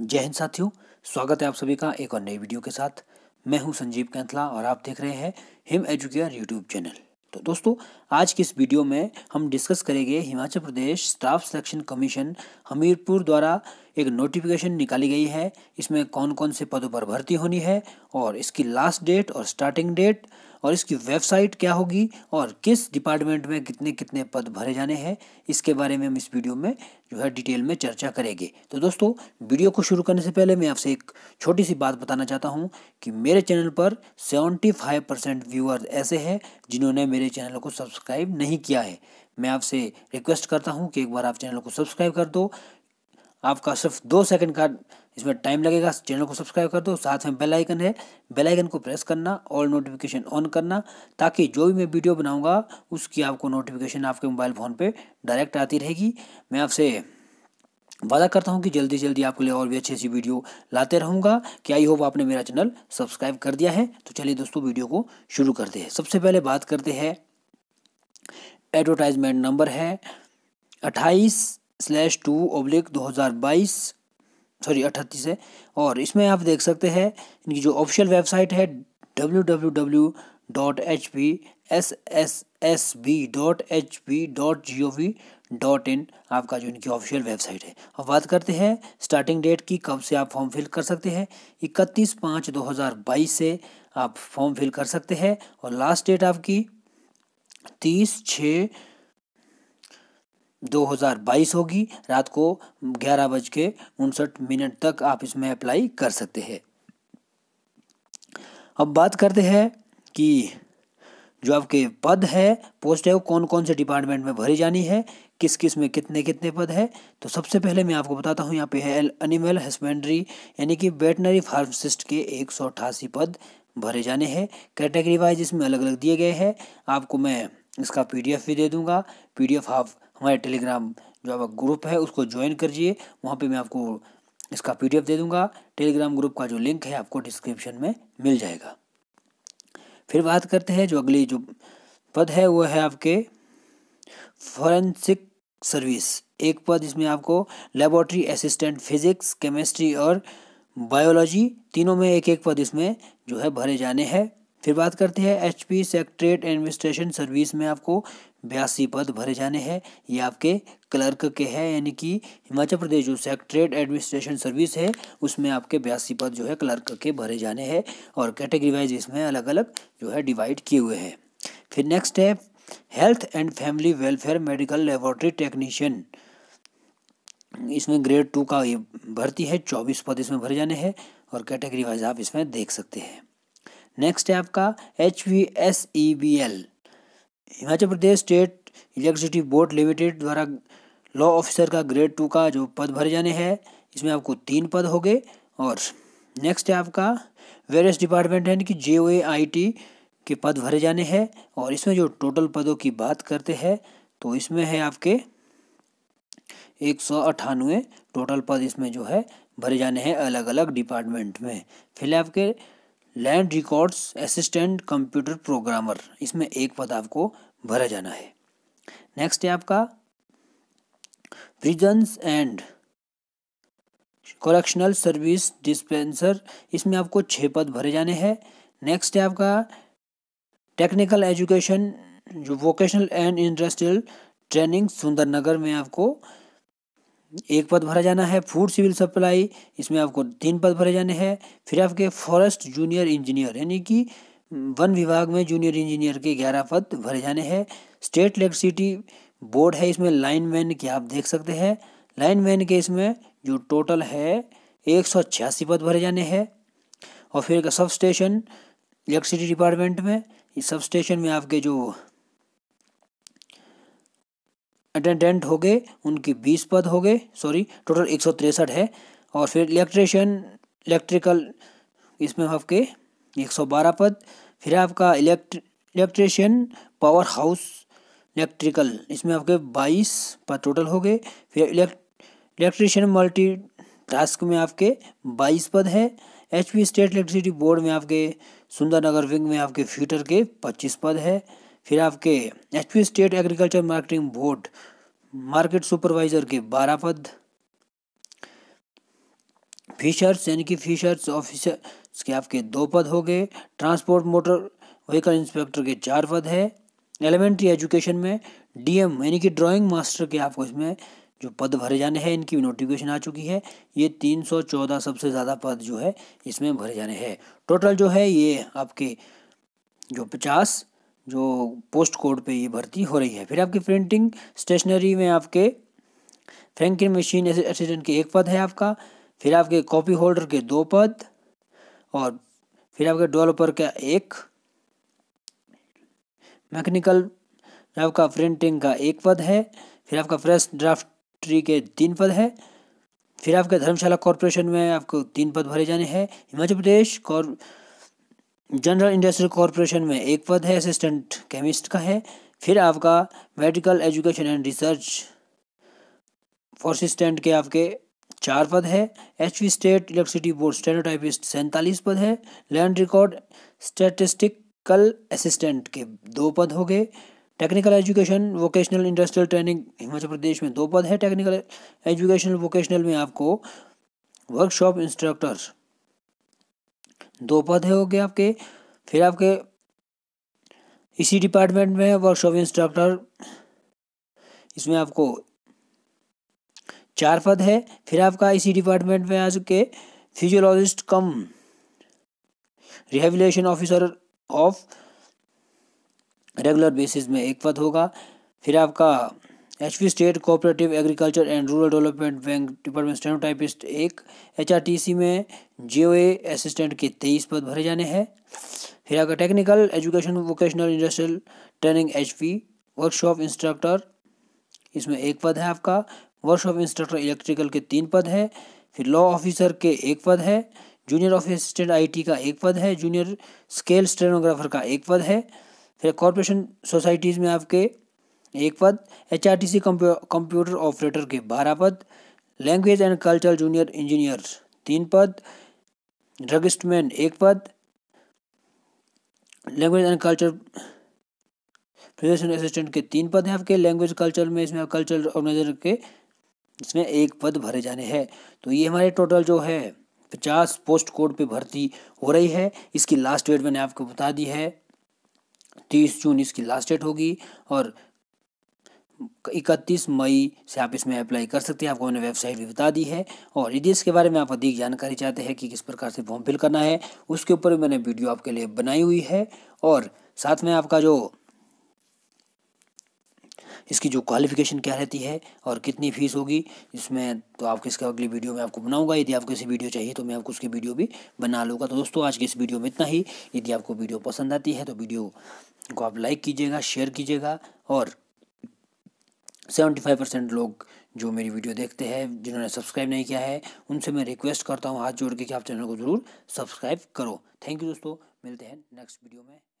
जय हिंद साथियों स्वागत है आप सभी का एक और नई वीडियो के साथ मैं हूं संजीव कैंथला और आप देख रहे हैं हिम एजुकेयर यूट्यूब चैनल तो दोस्तों आज की इस वीडियो में हम डिस्कस करेंगे Himachal Pradesh staff selection commission Hamirpur द्वारा एक नोटिफिकेशन निकाली गई है इसमें कौन कौन से पदों पर भर्ती होनी है और इसकी लास्ट डेट और स्टार्टिंग डेट और इसकी वेबसाइट क्या होगी और किस डिपार्टमेंट में कितने कितने पद भरे जाने हैं इसके बारे में हम इस वीडियो में जो है डिटेल में चर्चा करेंगे तो दोस्तों वीडियो को शुरू करने से पहले मैं आपसे एक छोटी सी बात बताना चाहता हूँ कि मेरे चैनल पर सेवेंटी फाइव परसेंट व्यूअर्स ऐसे हैं जिन्होंने मेरे चैनल को सब्सक्राइब नहीं किया है मैं आपसे रिक्वेस्ट करता हूँ कि एक बार आप चैनल को सब्सक्राइब कर दो आपका सिर्फ दो सेकंड का इसमें टाइम लगेगा चैनल को सब्सक्राइब कर दो साथ में बेल आइकन है बेल आइकन को प्रेस करना और नोटिफिकेशन ऑन करना ताकि जो भी मैं वीडियो बनाऊंगा उसकी आपको नोटिफिकेशन आपके मोबाइल फ़ोन पे डायरेक्ट आती रहेगी मैं आपसे वादा करता हूँ कि जल्दी जल्दी आपके लिए और भी अच्छी अच्छी वीडियो लाते रहूँगा कि आई होप आपने मेरा चैनल सब्सक्राइब कर दिया है तो चलिए दोस्तों वीडियो को शुरू करते हैं सबसे पहले बात करते हैं एडवर्टाइजमेंट नंबर है अट्ठाईस स्लैश टू ओब्लिक दो हज़ार बाईस सॉरी अट्ठतीस है और इसमें आप देख सकते हैं इनकी जो ऑफिशियल वेबसाइट है W W W dot H P S S S B dot H P dot G O V dot in आपका जो इनकी ऑफिशियल वेबसाइट है अब बात करते हैं स्टार्टिंग डेट की कब से आप फॉर्म फिल कर सकते हैं इकतीस पाँच दो हज़ार बाईस से आप फॉर्म फिल कर सकते हैं और लास्ट डेट आपकी तीस छः 2022 होगी रात को ग्यारह बज के उनसठ मिनट तक आप इसमें अप्लाई कर सकते हैं अब बात करते हैं कि जो आपके पद है पोस्ट है वो कौन कौन से डिपार्टमेंट में भरी जानी है किस किस में कितने कितने पद है तो सबसे पहले मैं आपको बताता हूँ यहाँ पे है एनिमल हस्बेंड्री यानी कि वेटनरी फार्मासिस्ट के एक पद भरे जाने हैं कैटेगरी वाइज इसमें अलग अलग दिए गए हैं आपको मैं इसका पीडीएफ भी दे दूंगा पीडीएफ आप हमारे टेलीग्राम जो आपका ग्रुप है उसको ज्वाइन करिए वहाँ पे मैं आपको इसका पीडीएफ दे दूंगा टेलीग्राम ग्रुप का जो लिंक है आपको डिस्क्रिप्शन में मिल जाएगा फिर बात करते हैं जो अगली जो पद है वो है आपके फॉरेंसिक सर्विस एक पद इसमें आपको लेबोरेटरी असिस्टेंट फिजिक्स केमिस्ट्री और बायोलॉजी तीनों में एक एक पद इसमें जो है भरे जाने हैं फिर बात करते हैं H P secretariat administration service में आपको बयासी पद भरे जाने हैं ये आपके क्लर्क के हैं यानी कि हिमाचल प्रदेश जो सेक्ट्रेट एडमिनिस्ट्रेशन सर्विस है उसमें आपके बयासी पद जो है क्लर्क के भरे जाने हैं और कैटेगरी वाइज इसमें अलग अलग जो है डिवाइड किए हुए हैं फिर नेक्स्ट है health and family welfare medical laboratory technician इसमें ग्रेड टू का ये भर्ती है चौबीस पद इसमें भरे जाने हैं और कैटेगरी वाइज आप इसमें देख सकते हैं नेक्स्ट है आपका H V S E B L Himachal Pradesh state electricity board limited द्वारा लॉ ऑफिसर का ग्रेड टू का जो पद भरे जाने हैं इसमें आपको तीन पद हो गए और नेक्स्ट है आपका वेरियस डिपार्टमेंट यानी कि जे ओ आई टी के पद भरे जाने हैं और इसमें जो टोटल पदों की बात करते हैं तो इसमें है आपके एक सौ अट्ठानवे टोटल पद इसमें जो है भरे जाने हैं अलग अलग डिपार्टमेंट में फिर आपके land records assistant computer programmer इसमें एक पद आपको भरा जाना है नेक्स्ट है आपका prisons and correctional service dispenser इसमें आपको छः पद भरे जाने हैं नेक्स्ट है आपका टेक्निकल एजुकेशन जो vocational and industrial training Sundernagar में आपको एक पद भरा जाना है फूड सिविल सप्लाई इसमें आपको तीन पद भरे जाने हैं फिर आपके फॉरेस्ट जूनियर इंजीनियर यानी कि हम्म, वन विभाग में जूनियर इंजीनियर के ग्यारह पद भरे जाने हैं स्टेट इलेक्ट्रिसिटी बोर्ड है इसमें लाइन मैन की आप देख सकते हैं लाइन मैन के इसमें जो टोटल है एक सौ छियासी पद भरे जाने हैं और फिर सब स्टेशन इलेक्ट्रिसिटी डिपार्टमेंट में इस सब स्टेशन में आपके जो अटेंडेंट हो गए उनकी बीस पद हो गए सॉरी टोटल एक सौ तिरसठ है और फिर इलेक्ट्रिशियन इलेक्ट्रिकल इसमें आपके एक सौ बारह पद फिर आपका इलेक्ट्र इलेक्ट्रिशियन पावर हाउस इलेक्ट्रिकल इसमें आपके बाईस पद टोटल हो गए फिर इलेक्ट्रिशियन मल्टी टास्क में आपके बाईस पद है एच स्टेट इलेक्ट्रिसिटी बोर्ड में आपके सुंदरनगर विंग में आपके फ्यूटर के पच्चीस पद है फिर आपके H state agriculture marketing board market supervisor के बारह पद फिशर्स यानी कि फिशर्स ऑफिसर के आपके दो पद हो गए ट्रांसपोर्ट मोटर व्हीकल इंस्पेक्टर के चार पद है एलिमेंट्री एजुकेशन में डीएम यानी कि ड्राइंग मास्टर के आपको इसमें जो पद भरे जाने हैं इनकी नोटिफिकेशन आ चुकी है ये तीन सौ चौदह सबसे ज़्यादा पद जो है इसमें भरे जाने हैं टोटल जो है ये आपके जो पचास जो पोस्ट कोड पे ये भर्ती हो रही है फिर आपकी प्रिंटिंग स्टेशनरी में आपके फ्रेंकिन मशीन असिस्टेंट के एक पद है आपका फिर आपके कॉपी होल्डर के दो पद और फिर आपके डेवलपर का एक मैकेनिकल आपका प्रिंटिंग का एक पद है फिर आपका प्रेस ड्राफ्ट के तीन पद है फिर आपके धर्मशाला कॉरपोरेशन में आपको तीन पद भरे जाने हैं हिमाचल प्रदेश कॉर जनरल इंडस्ट्रियल कॉरपोरेशन में एक पद है असिस्टेंट केमिस्ट का है फिर आपका medical education and research assistant के आपके चार पद है H state electricity board stenotypist सैंतालीस पद है लैंड रिकॉर्ड स्टेटिस्टिकल असिस्टेंट के दो पद हो गए technical education vocational industrial training Himachal Pradesh में दो पद है टेक्निकल एजुकेशनल वोकेशनल में आपको वर्कशॉप इंस्ट्रक्टर दो पद हो गए आपके फिर आपके इसी डिपार्टमेंट में वर्कशॉप इंस्ट्रक्टर इसमें आपको चार पद है फिर आपका इसी डिपार्टमेंट में आ चुके physiologist cum rehabilitation officer of regular basis में एक पद होगा फिर आपका H P state cooperative agriculture and rural development bank department stenotypist एक एच आर टी सी में जे असिस्टेंट के तेईस पद भरे जाने हैं फिर आगे technical education vocational industrial training H P workshop instructor इसमें एक पद है आपका वर्कशॉप इंस्ट्रक्टर इलेक्ट्रिकल के तीन पद है फिर लॉ ऑफिसर के एक पद है जूनियर ऑफिस असिस्टेंट आईटी का एक पद है जूनियर स्केल स्टेनोग्राफर का एक पद है फिर कॉरपोरेशन सोसाइटीज़ में आपके एक पद H R T C computer operator के बारह पद language and culture junior engineer तीन पद ड्रगिस्टमैन एक पद language and culture professional assistant के तीन पद हैं आपके लैंग्वेज कल्चर में इसमें कल्चर ऑर्गेनाइजर के इसमें एक पद भरे जाने हैं तो ये हमारे टोटल जो है पचास पोस्ट कोड पे भर्ती हो रही है इसकी लास्ट डेट मैंने आपको बता दी है तीस जून इसकी लास्ट डेट होगी और इकतीस मई से आप इसमें अप्लाई कर सकते हैं आपको मैंने वेबसाइट भी बता दी है और यदि इसके बारे में आप अधिक जानकारी चाहते हैं कि किस प्रकार से फॉर्म फिल करना है उसके ऊपर मैंने वीडियो आपके लिए बनाई हुई है और साथ में आपका जो इसकी जो क्वालिफिकेशन क्या रहती है और कितनी फीस होगी इसमें तो आपके इसका अगली वीडियो में आपको बनाऊंगा यदि आपको किसी वीडियो चाहिए तो मैं आपको उसकी वीडियो भी बना लूँगा तो दोस्तों आज की इस वीडियो में इतना ही यदि आपको वीडियो पसंद आती है तो वीडियो को आप लाइक कीजिएगा शेयर कीजिएगा और सेवेंटी फाइव परसेंट लोग जो मेरी वीडियो देखते हैं जिन्होंने सब्सक्राइब नहीं किया है उनसे मैं रिक्वेस्ट करता हूँ हाथ जोड़ के कि आप चैनल को ज़रूर सब्सक्राइब करो थैंक यू दोस्तों मिलते हैं नेक्स्ट वीडियो में